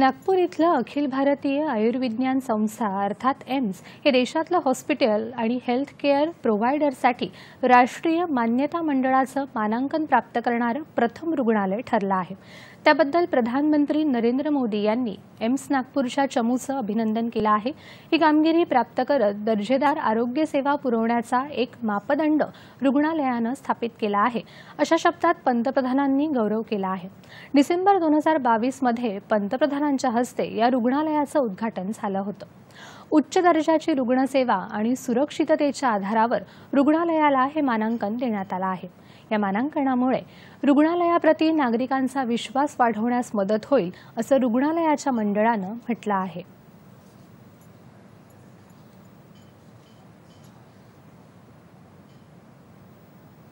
नागपूर इथलं अखिल भारतीय आयुर्विज्ञान संस्था अर्थात एम्स हे देशातलं हॉस्पिटल आणि हेल्थ केअर प्रोव्हायडरसाठी राष्ट्रीय मान्यता मंडळाचं मानांकन प्राप्त करणारं प्रथम रुग्णालय ठरलं आहे त्याबद्दल प्रधानमंत्री नरेंद्र मोदी यांनी एम्स नागपूरच्या चमूचं अभिनंदन केलं आहे ही कामगिरी प्राप्त करत दर्जेदार आरोग्य सेवा पुरवण्याचा एक मापदंड रुग्णालयानं स्थापित केला आहे अशा शब्दात पंतप्रधानांनी गौरव केला आहे डिसेंबर दोन हजार बावीसमध्ये पंतप्रधान पंतप्रधानांच्या हस्ते या रुग्णालयाचं उद्घाटन झालं होतं उच्च दर्जाची रुग्णसेवा आणि सुरक्षिततेच्या आधारावर रुग्णालयाला हे मानांकन देण्यात आलं आहे या मानांकनामुळे रुग्णालयाप्रती नागरिकांचा विश्वास वाढवण्यास मदत होईल असं रुग्णालयाच्या मंडळानं म्हटलं आहे